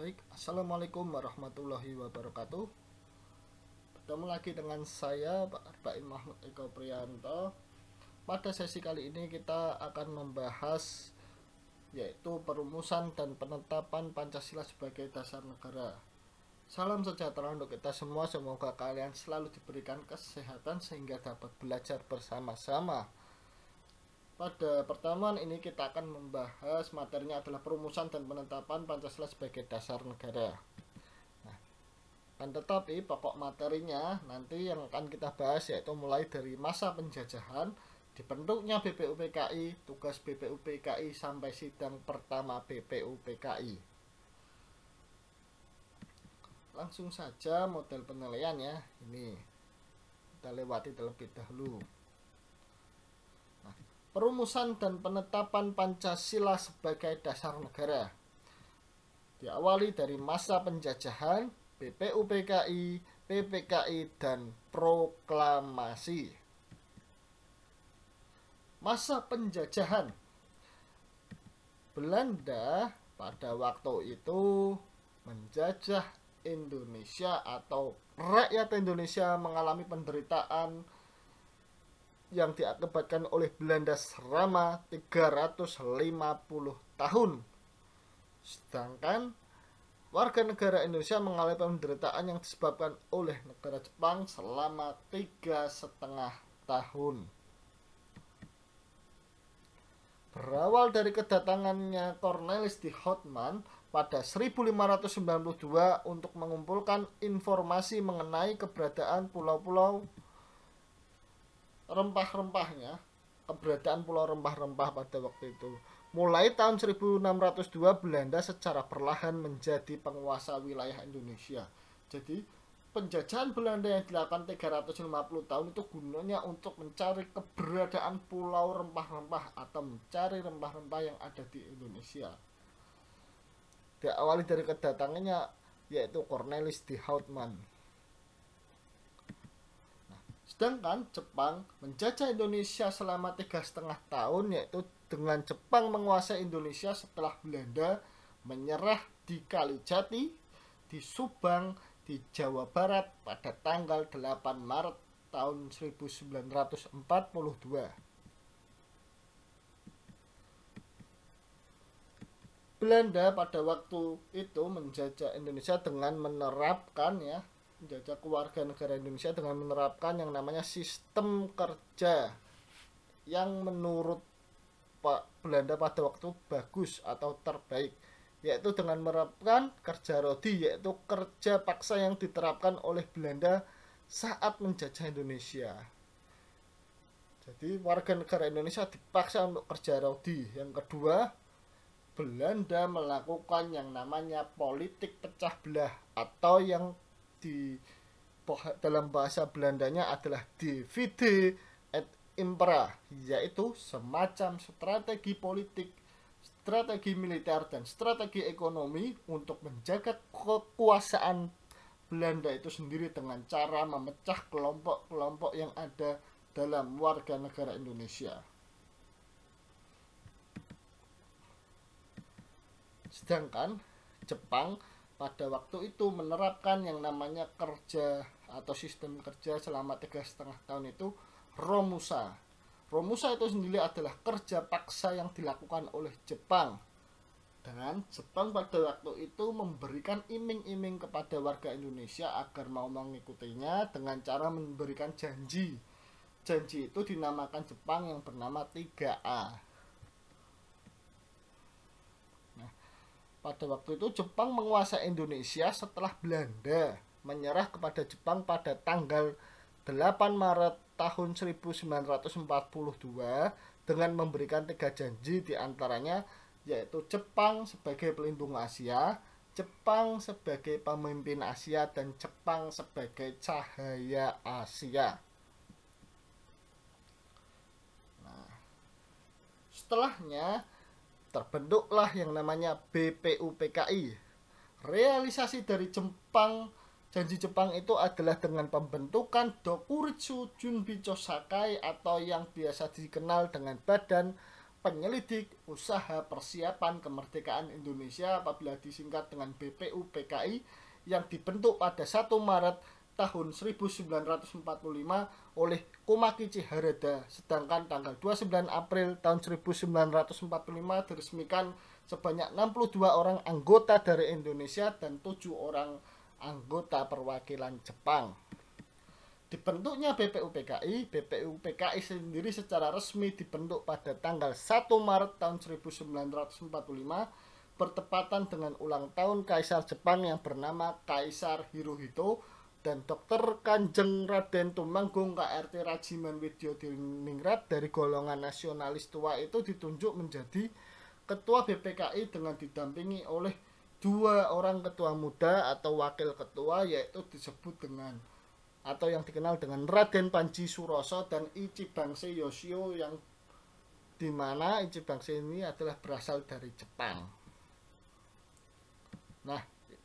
baik Assalamualaikum warahmatullahi wabarakatuh Bertemu lagi dengan saya Pak Arbaim Mahmud Eko Prianto Pada sesi kali ini kita akan membahas Yaitu perumusan dan penetapan Pancasila sebagai dasar negara Salam sejahtera untuk kita semua Semoga kalian selalu diberikan kesehatan Sehingga dapat belajar bersama-sama pada pertemuan ini kita akan membahas materinya adalah perumusan dan penetapan Pancasila sebagai dasar negara. Nah, dan tetapi pokok materinya nanti yang akan kita bahas yaitu mulai dari masa penjajahan, dibentuknya BPUPKI, tugas BPUPKI sampai sidang pertama BPUPKI. Langsung saja model penilaian ya, ini kita lewati terlebih dahulu perumusan dan penetapan Pancasila sebagai dasar negara. Diawali dari masa penjajahan, BPUPKI, PPKI, dan proklamasi. Masa penjajahan Belanda pada waktu itu menjajah Indonesia atau rakyat Indonesia mengalami penderitaan yang diakibatkan oleh Belanda selama 350 tahun. Sedangkan warga negara Indonesia mengalami penderitaan yang disebabkan oleh negara Jepang selama tiga setengah tahun. Berawal dari kedatangannya Cornelis di Hotman pada 1592 untuk mengumpulkan informasi mengenai keberadaan pulau-pulau rempah-rempahnya keberadaan pulau rempah-rempah pada waktu itu mulai tahun 1602 Belanda secara perlahan menjadi penguasa wilayah Indonesia jadi penjajahan Belanda yang dilakukan 350 tahun itu gunanya untuk mencari keberadaan pulau rempah-rempah atau mencari rempah-rempah yang ada di Indonesia diawali dari kedatangannya yaitu Cornelis de Houtman Sedangkan Jepang menjajah Indonesia selama tiga setengah tahun yaitu dengan Jepang menguasai Indonesia setelah Belanda menyerah di Kalijati, di Subang, di Jawa Barat pada tanggal 8 Maret tahun 1942. Belanda pada waktu itu menjajah Indonesia dengan menerapkan ya menjajah keluarga negara Indonesia dengan menerapkan yang namanya sistem kerja yang menurut Pak Belanda pada waktu bagus atau terbaik yaitu dengan menerapkan kerja rodi yaitu kerja paksa yang diterapkan oleh Belanda saat menjajah Indonesia. Jadi warga negara Indonesia dipaksa untuk kerja rodi. Yang kedua, Belanda melakukan yang namanya politik pecah belah atau yang di dalam bahasa Belandanya adalah DVD et impera, yaitu semacam strategi politik, strategi militer, dan strategi ekonomi untuk menjaga kekuasaan Belanda itu sendiri dengan cara memecah kelompok-kelompok yang ada dalam warga negara Indonesia. Sedangkan Jepang pada waktu itu menerapkan yang namanya kerja atau sistem kerja selama tiga setengah tahun itu Romusa. Romusa itu sendiri adalah kerja paksa yang dilakukan oleh Jepang. Dengan Jepang pada waktu itu memberikan iming-iming kepada warga Indonesia agar mau mengikutinya dengan cara memberikan janji. Janji itu dinamakan Jepang yang bernama 3A. Pada waktu itu Jepang menguasai Indonesia setelah Belanda menyerah kepada Jepang pada tanggal 8 Maret tahun 1942 dengan memberikan tiga janji diantaranya yaitu Jepang sebagai pelindung Asia, Jepang sebagai pemimpin Asia, dan Jepang sebagai cahaya Asia. Nah, setelahnya terbentuklah yang namanya BPUPKI. Realisasi dari Jepang, janji Jepang itu adalah dengan pembentukan Dokuritsu Junbicho Sakai atau yang biasa dikenal dengan Badan Penyelidik Usaha Persiapan Kemerdekaan Indonesia apabila disingkat dengan BPUPKI yang dibentuk pada 1 Maret tahun 1945 oleh Komakichi Harada. Sedangkan tanggal 29 April tahun 1945 diresmikan sebanyak 62 orang anggota dari Indonesia dan 7 orang anggota perwakilan Jepang. Dibentuknya BPUPKI, BPUPKI sendiri secara resmi dibentuk pada tanggal 1 Maret tahun 1945 bertepatan dengan ulang tahun Kaisar Jepang yang bernama Kaisar Hirohito dan Dokter Kanjeng Raden Tumanggung KRT Rajiman Widyo Diningrat dari golongan nasionalis tua itu ditunjuk menjadi ketua BPKI dengan didampingi oleh dua orang ketua muda atau wakil ketua yaitu disebut dengan atau yang dikenal dengan Raden Panji Suroso dan Ichi Bangse Yoshio yang dimana Ichi Bangse ini adalah berasal dari Jepang. Nah,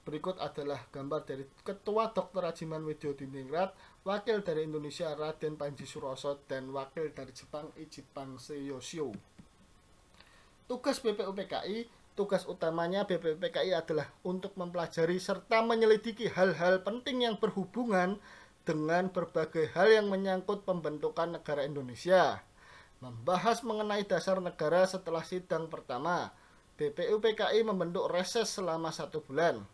Berikut adalah gambar dari Ketua Dr. Ajiman Widyo Diningrat, Wakil dari Indonesia Raden Panji Suroso, dan Wakil dari Jepang Ijipang Seyoshio. Tugas BPUPKI, tugas utamanya BPUPKI adalah untuk mempelajari serta menyelidiki hal-hal penting yang berhubungan dengan berbagai hal yang menyangkut pembentukan negara Indonesia. Membahas mengenai dasar negara setelah sidang pertama, BPUPKI membentuk reses selama satu bulan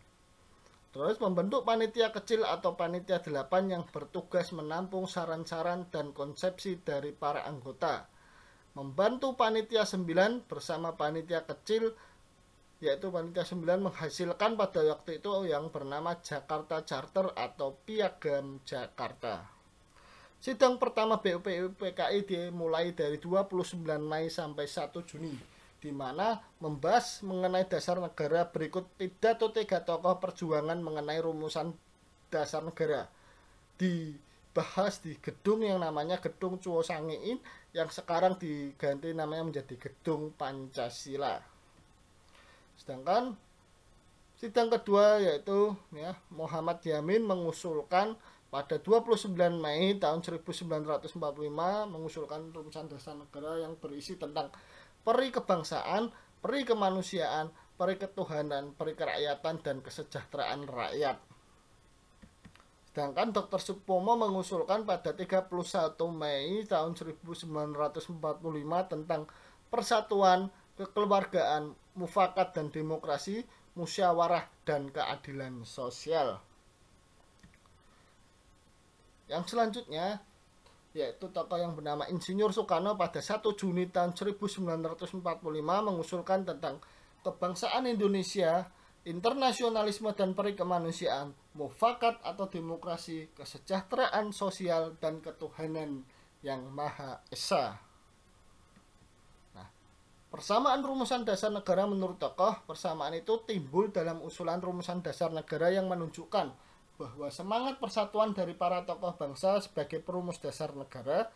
Terus membentuk panitia kecil atau panitia delapan yang bertugas menampung saran-saran dan konsepsi dari para anggota. Membantu panitia sembilan bersama panitia kecil yaitu panitia sembilan menghasilkan pada waktu itu yang bernama Jakarta Charter atau Piagam Jakarta. Sidang pertama BUPU PKI dimulai dari 29 Mei sampai 1 Juni di mana membahas mengenai dasar negara berikut pidato tiga tokoh perjuangan mengenai rumusan dasar negara dibahas di gedung yang namanya Gedung Cuo Sangein yang sekarang diganti namanya menjadi Gedung Pancasila. Sedangkan sidang kedua yaitu ya, Muhammad Yamin mengusulkan pada 29 Mei tahun 1945 mengusulkan rumusan dasar negara yang berisi tentang peri kebangsaan, peri kemanusiaan, peri ketuhanan, peri kerakyatan, dan kesejahteraan rakyat. Sedangkan Dr. Supomo mengusulkan pada 31 Mei tahun 1945 tentang persatuan, kekeluargaan, mufakat dan demokrasi, musyawarah dan keadilan sosial. Yang selanjutnya, yaitu tokoh yang bernama Insinyur Soekarno pada 1 Juni tahun 1945 mengusulkan tentang kebangsaan Indonesia, internasionalisme dan perikemanusiaan, mufakat atau demokrasi, kesejahteraan sosial dan ketuhanan yang Maha Esa. Nah, persamaan rumusan dasar negara menurut tokoh, persamaan itu timbul dalam usulan rumusan dasar negara yang menunjukkan bahwa semangat persatuan dari para tokoh bangsa sebagai perumus dasar negara,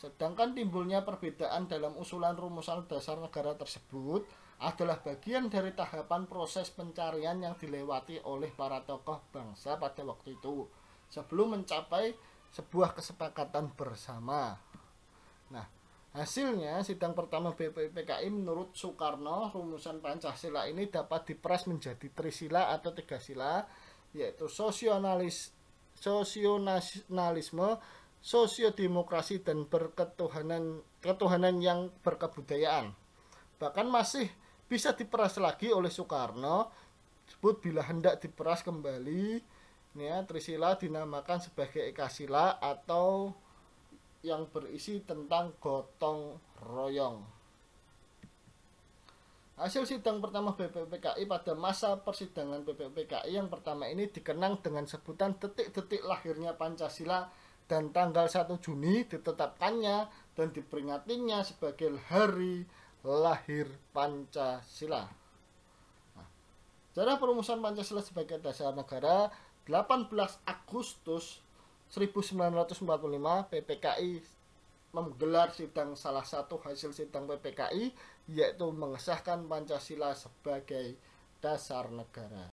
sedangkan timbulnya perbedaan dalam usulan rumusan dasar negara tersebut adalah bagian dari tahapan proses pencarian yang dilewati oleh para tokoh bangsa pada waktu itu sebelum mencapai sebuah kesepakatan bersama. Nah, Hasilnya, sidang pertama BPPKI menurut Soekarno, rumusan Pancasila ini dapat diperas menjadi trisila atau tiga sila yaitu sosionalis sosionalisme, sosiodemokrasi dan berketuhanan ketuhanan yang berkebudayaan. Bahkan masih bisa diperas lagi oleh Soekarno sebut bila hendak diperas kembali ya Trisila dinamakan sebagai Ekasila atau yang berisi tentang gotong royong. Hasil sidang pertama BPPKI pada masa persidangan BPPKI yang pertama ini dikenang dengan sebutan detik-detik lahirnya Pancasila dan tanggal 1 Juni ditetapkannya dan diperingatinya sebagai hari lahir Pancasila. Nah, cara perumusan Pancasila sebagai dasar negara 18 Agustus 1945 PPKI menggelar sidang salah satu hasil sidang PPKI yaitu mengesahkan Pancasila sebagai dasar negara.